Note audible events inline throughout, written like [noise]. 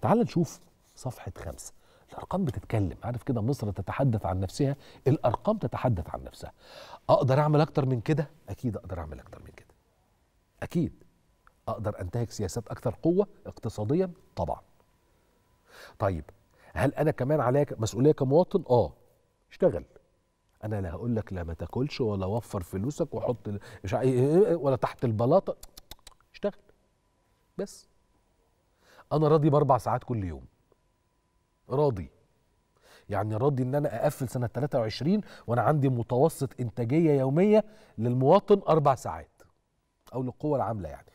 تعال نشوف صفحة خمسة الأرقام بتتكلم عارف كده مصر تتحدث عن نفسها الأرقام تتحدث عن نفسها أقدر أعمل أكتر من كده أكيد أقدر أعمل أكتر من كده أكيد أقدر أنتهك سياسات أكثر قوة اقتصاديا طبعا طيب هل أنا كمان عليا مسؤولية كمواطن؟ آه اشتغل أنا لا هقول لك لا ما تاكلش ولا وفر فلوسك وحط إيه، إيه، إيه، ولا تحت البلاطة اشتغل بس انا راضي باربع ساعات كل يوم راضي يعني راضي ان انا اقفل سنه 23 وانا عندي متوسط انتاجيه يوميه للمواطن اربع ساعات او للقوه العامله يعني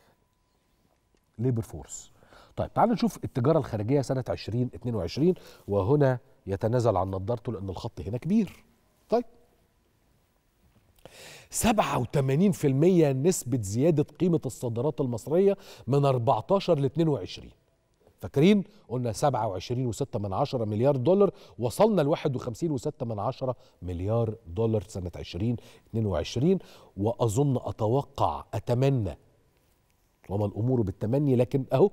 ليبر فورس طيب تعال نشوف التجاره الخارجيه سنه 2022 وهنا يتنازل عن نظارته لان الخط هنا كبير طيب 87% نسبة زيادة قيمة الصادرات المصرية من 14 ل 22 فاكرين قلنا 27.6 من عشرة مليار دولار وصلنا ل 51.6 من عشرة مليار دولار سنة 2022 وأظن أتوقع أتمنى وما الأمور بالتمني لكن أهو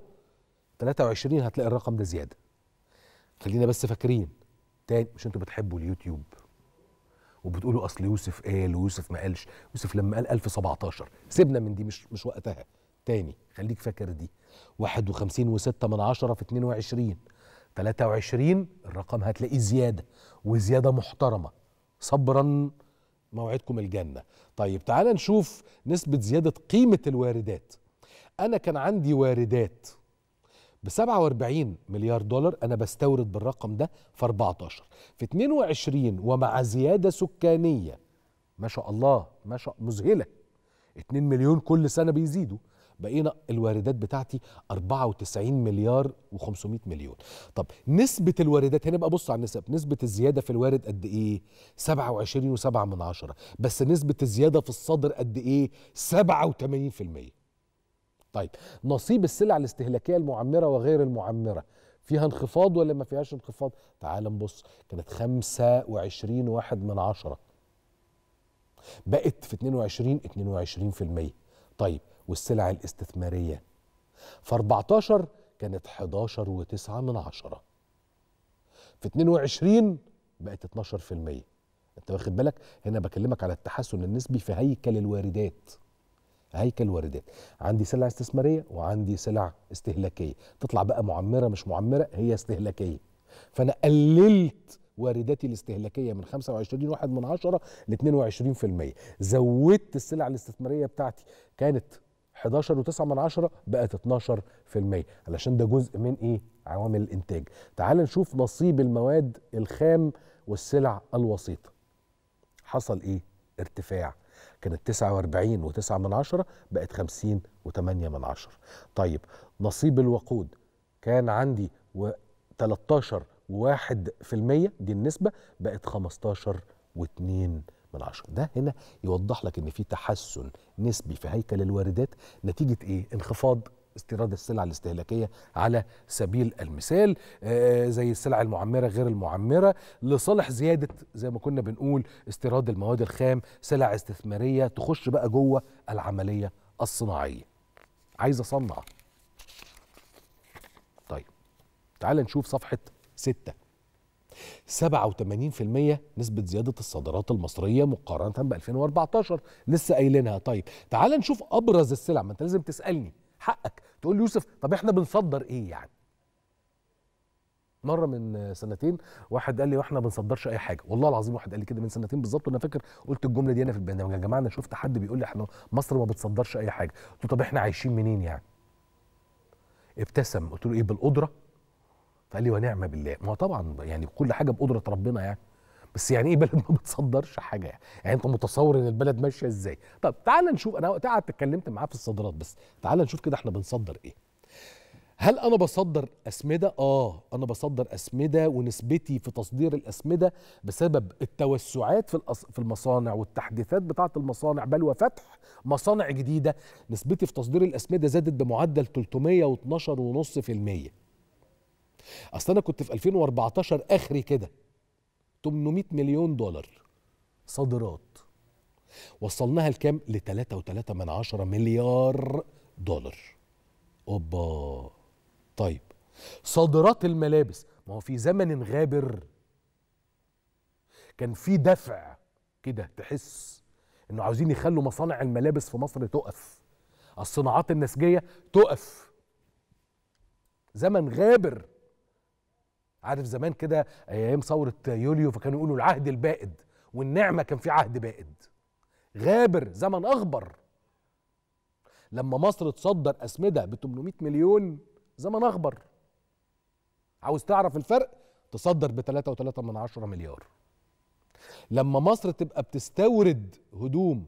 23 هتلاقي الرقم ده زيادة خلينا بس فاكرين تاني مش انتوا بتحبوا اليوتيوب وبتقولوا اصل يوسف قال ويوسف ما قالش يوسف لما قال 1017 سيبنا من دي مش مش وقتها تاني خليك فاكر دي 51.6 من عشرة في 22 23 الرقم هتلاقيه زيادة وزيادة محترمة صبرا موعدكم الجنة طيب تعال نشوف نسبة زيادة قيمة الواردات أنا كان عندي واردات ب 47 مليار دولار أنا بستورد بالرقم ده في 14 في 22 ومع زيادة سكانية ما شاء الله ما شاء مذهلة 2 مليون كل سنة بيزيدوا بقينا الواردات بتاعتي 94 مليار و500 مليون طب نسبه الواردات هنبقى بص على النسب نسبه الزياده في الوارد قد ايه 27.7 بس نسبه الزياده في الصدر قد ايه 87% طيب نصيب السلع الاستهلاكيه المعمره وغير المعمره فيها انخفاض ولا ما فيهاش انخفاض تعال نبص كانت 25 واحد من عشرة بقت في 22 22% طيب والسلع الاستثمارية ف14 كانت 11 و9 من عشرة في 22 بقت 12% انت واخد بالك هنا بكلمك على التحسن النسبي في هيكل الواردات هيكل الواردات عندي سلع استثماريه وعندي سلع استهلاكيه تطلع بقى معمره مش معمره هي استهلاكيه فانا قللت وارداتي الاستهلاكيه من 25 واحد من عشرة ل 22% زودت السلع الاستثماريه بتاعتي كانت 11.9 بقت 12% علشان ده جزء من ايه عوامل الانتاج تعال نشوف نصيب المواد الخام والسلع الوسيطه حصل ايه ارتفاع كانت 49 و9 من عشرة بقت 50 و8 من عشرة طيب نصيب الوقود كان عندي و 13 و1% دي النسبة بقت 15 و2% من عشرة ده هنا يوضح لك ان في تحسن نسبي في هيكل الواردات نتيجه ايه انخفاض استيراد السلع الاستهلاكيه على سبيل المثال آه، زي السلع المعمره غير المعمره لصالح زياده زي ما كنا بنقول استيراد المواد الخام سلع استثماريه تخش بقى جوه العمليه الصناعيه عايز اصنع طيب تعال نشوف صفحه ستة 87% نسبة زيادة الصادرات المصرية مقارنة ب 2014 لسه قايلينها طيب تعال نشوف أبرز السلع ما أنت لازم تسألني حقك تقول لي يوسف طب احنا بنصدر ايه يعني مره من سنتين واحد قال لي واحنا ما بنصدرش اي حاجه والله العظيم واحد قال لي كده من سنتين بالظبط وانا فاكر قلت الجمله دي انا في البرنامج يا جماعه انا شفت حد بيقول لي احنا مصر ما بتصدرش اي حاجه قلت له طب احنا عايشين منين يعني ابتسم قلت له ايه بالقدره فقال لي ونعم بالله ما هو طبعا يعني كل حاجه بقدره ربنا يعني بس يعني ايه بلد [laughs] ما بتصدرش حاجه يعني, يعني انت متصور ان البلد ماشيه ازاي طب تعال نشوف انا قعدت اتكلمت معاه في الصادرات بس تعال نشوف كده احنا بنصدر ايه هل انا بصدر اسمده اه انا بصدر اسمده ونسبتي في تصدير الاسمده بسبب التوسعات في في المصانع والتحديثات بتاعه المصانع بل وفتح مصانع جديده نسبتي في تصدير الاسمده زادت بمعدل 312.5% اصل انا كنت في 2014 اخري كده 800 مليون دولار صادرات وصلناها لكام ل 3.3 من عشرة مليار دولار اوبا طيب صادرات الملابس ما هو في زمن غابر كان في دفع كده تحس انه عاوزين يخلوا مصانع الملابس في مصر تقف الصناعات النسجيه تقف زمن غابر عارف زمان كده ايام ثوره يوليو فكانوا يقولوا العهد البائد والنعمه كان في عهد بائد غابر زمن اخبر لما مصر تصدر اسمده ب 800 مليون زمن اخبر عاوز تعرف الفرق تصدر ب 3.3 مليار لما مصر تبقى بتستورد هدوم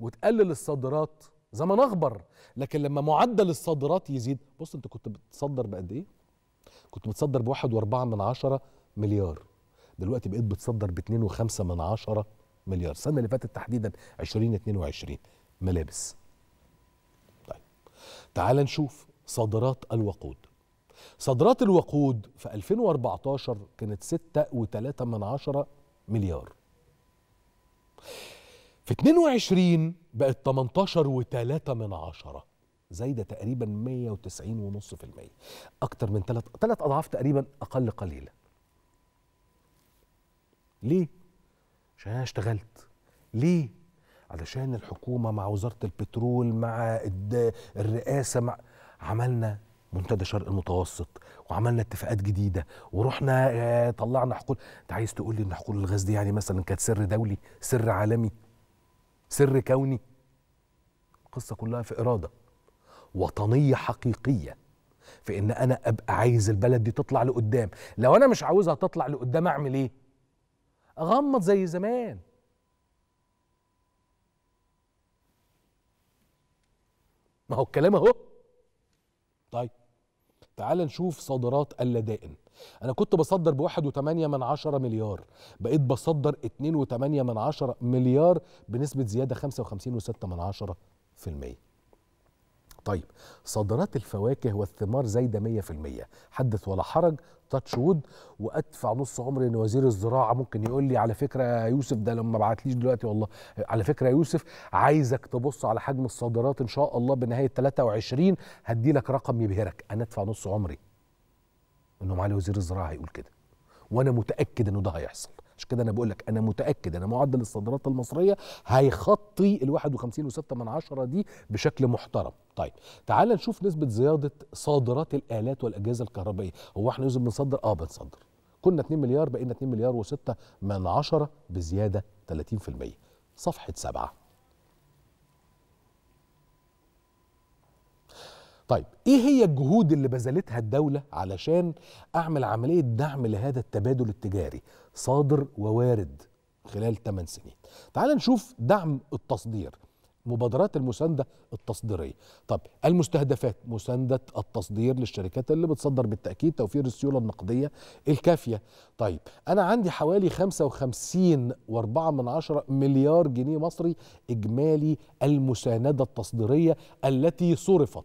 وتقلل الصادرات زمن اخبر لكن لما معدل الصادرات يزيد بص انت كنت بتصدر بقد ايه كنت بتصدر بواحد واربعة من عشرة مليار دلوقتي بقيت بتصدر باتنين وخمسة من عشرة مليار السنة اللي فاتت تحديدا عشرين اتنين وعشرين ملابس طيب تعال نشوف صادرات الوقود صادرات الوقود في 2014 كانت 6.3 من عشرة مليار في 22 بقت 18 من عشرة زايده تقريبا 190.5% اكتر من ثلاث ثلاث اضعاف تقريبا اقل قليلا ليه عشان انا اشتغلت ليه علشان الحكومه مع وزاره البترول مع الرئاسه مع عملنا منتدى شرق المتوسط وعملنا اتفاقات جديده ورحنا آه، طلعنا حقول انت عايز تقول لي ان حقول الغاز دي يعني مثلا كانت سر دولي سر عالمي سر كوني القصه كلها في اراده وطنيه حقيقيه في ان انا ابقى عايز البلد دي تطلع لقدام لو انا مش عاوزها تطلع لقدام اعمل ايه اغمض زي زمان ما هو الكلام اهو طيب تعال نشوف صادرات اللدائن انا كنت بصدر بواحد وثمانية من عشرة مليار بقيت بصدر اتنين وثمانية من عشرة مليار بنسبة زيادة خمسة وخمسين وستة من عشرة في المية طيب صادرات الفواكه والثمار زايده 100% حدث ولا حرج تاتش وود وادفع نص عمري ان وزير الزراعه ممكن يقول لي على فكره يا يوسف ده لما بعتليش دلوقتي والله على فكره يا يوسف عايزك تبص على حجم الصادرات ان شاء الله بنهايه 23 هدي لك رقم يبهرك انا ادفع نص عمري انه معالي وزير الزراعه هيقول كده وانا متاكد انه ده هيحصل عشان كده انا بقول لك انا متاكد ان معدل الصادرات المصريه هيخطي ال 51.6 دي بشكل محترم طيب تعال نشوف نسبة زيادة صادرات الآلات والأجهزة الكهربائية هو احنا يوزن بنصدر؟ اه بنصدر كنا 2 مليار بقينا 2 مليار و6 من عشرة بزيادة 30% صفحة سبعة طيب ايه هي الجهود اللي بذلتها الدولة علشان اعمل عملية دعم لهذا التبادل التجاري صادر ووارد خلال 8 سنين تعال نشوف دعم التصدير مبادرات المسانده التصديريه طب المستهدفات مسانده التصدير للشركات اللي بتصدر بالتاكيد توفير السيوله النقديه الكافيه طيب انا عندي حوالي 55 و4 من عشرة مليار جنيه مصري اجمالي المسانده التصديريه التي صرفت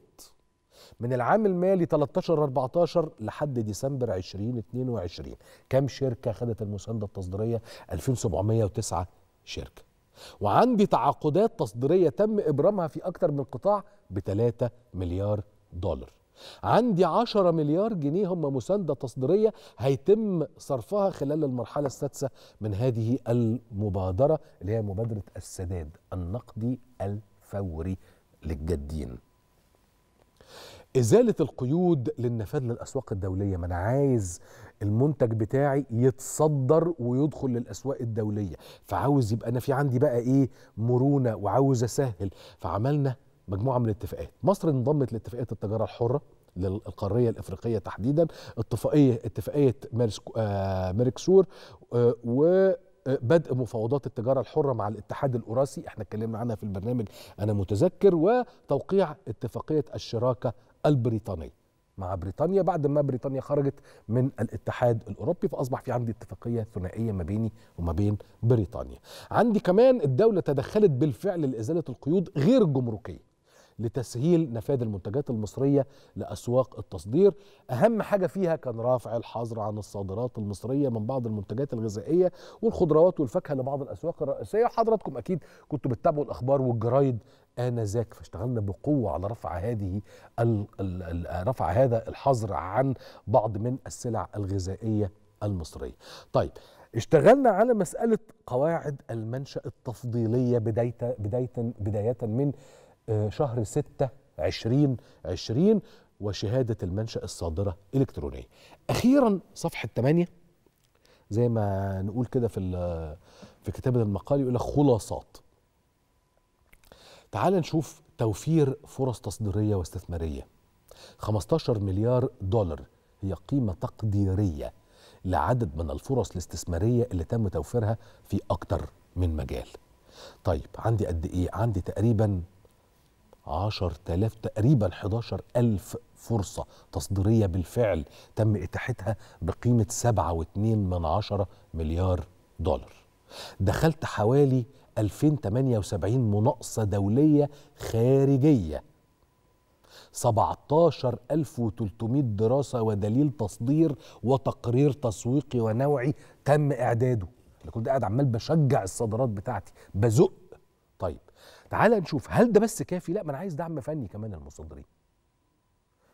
من العام المالي 13 14 لحد ديسمبر 2022 كم شركه خدت المسانده التصديريه 2709 شركه وعندي تعاقدات تصديرية تم إبرامها في أكثر من قطاع ب 3 مليار دولار عندي 10 مليار جنيه هم مساندة تصديرية هيتم صرفها خلال المرحلة السادسة من هذه المبادرة اللي هي مبادرة السداد النقدي الفوري للجدين ازاله القيود للنفاذ للاسواق الدوليه ما انا عايز المنتج بتاعي يتصدر ويدخل للاسواق الدوليه فعاوز يبقى انا في عندي بقى ايه مرونه وعاوز اسهل فعملنا مجموعه من الاتفاقات مصر انضمت لاتفاقيات التجاره الحره للقارية الإفريقية تحديدا اتفاقية اتفاقية ميركسور آه، آه، و آه، بدء مفاوضات التجارة الحرة مع الاتحاد الأوراسي احنا اتكلمنا عنها في البرنامج أنا متذكر وتوقيع اتفاقية الشراكة البريطانية مع بريطانيا بعد ما بريطانيا خرجت من الاتحاد الاوروبي فاصبح في عندي اتفاقيه ثنائيه ما بيني وما بين بريطانيا. عندي كمان الدوله تدخلت بالفعل لازاله القيود غير الجمركيه. لتسهيل نفاذ المنتجات المصرية لأسواق التصدير أهم حاجة فيها كان رافع الحظر عن الصادرات المصرية من بعض المنتجات الغذائية والخضروات والفاكهة لبعض الأسواق الرئيسية حضراتكم أكيد كنتوا بتتابعوا الأخبار والجرايد آنذاك فاشتغلنا بقوة على رفع هذه رفع هذا الحظر عن بعض من السلع الغذائية المصرية طيب اشتغلنا على مسألة قواعد المنشأ التفضيلية بداية, بداية, بداية من شهر 6 2020 وشهادة المنشأ الصادرة إلكترونية أخيرا صفحة 8 زي ما نقول كده في في كتابة المقال يقول لك خلاصات تعال نشوف توفير فرص تصديرية واستثمارية 15 مليار دولار هي قيمة تقديرية لعدد من الفرص الاستثمارية اللي تم توفيرها في أكتر من مجال طيب عندي قد إيه؟ عندي تقريباً 10000 تقريبا 11000 فرصة تصديرية بالفعل تم إتاحتها بقيمة 7.2 مليار دولار دخلت حوالي 2078 مناقصة دولية خارجية 17300 دراسة ودليل تصدير وتقرير تسويقي ونوعي تم إعداده أنا كنت قاعد عمال بشجع الصادرات بتاعتي بزق طيب تعال نشوف هل ده بس كافي لا ما انا عايز دعم فني كمان المصدرين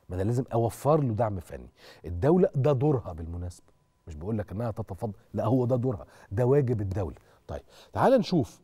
ما انا لازم اوفر له دعم فني الدوله ده دورها بالمناسبه مش بقول لك انها تتفضل لا هو ده دورها ده واجب الدوله طيب تعال نشوف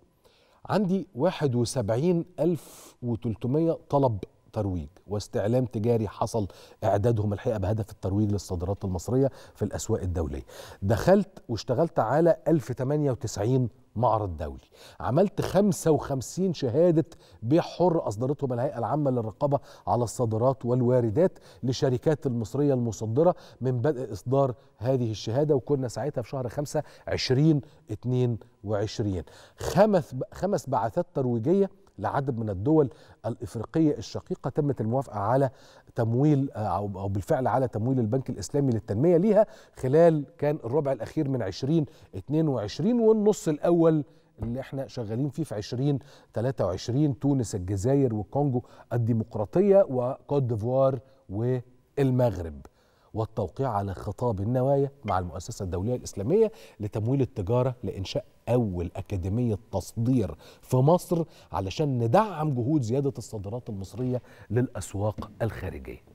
عندي 71300 طلب ترويج واستعلام تجاري حصل اعدادهم الحقيقه بهدف الترويج للصادرات المصريه في الاسواق الدوليه دخلت واشتغلت على 1098 معرض دولي عملت 55 شهادة بيع حر أصدرتهم الهيئة العامة للرقابة على الصادرات والواردات لشركات المصرية المصدرة من بدء إصدار هذه الشهادة وكنا ساعتها في شهر 5 2022 خمس خمس بعثات ترويجية لعدد من الدول الافريقيه الشقيقه تمت الموافقه على تمويل آه، او بالفعل على تمويل البنك الاسلامي للتنميه ليها خلال كان الربع الاخير من 2022 والنص الاول اللي احنا شغالين فيه في 2023 تونس الجزائر والكونجو الديمقراطيه وكوت ديفوار والمغرب والتوقيع على خطاب النوايا مع المؤسسه الدوليه الاسلاميه لتمويل التجاره لانشاء أول أكاديمية تصدير في مصر علشان ندعم جهود زيادة الصادرات المصرية للأسواق الخارجية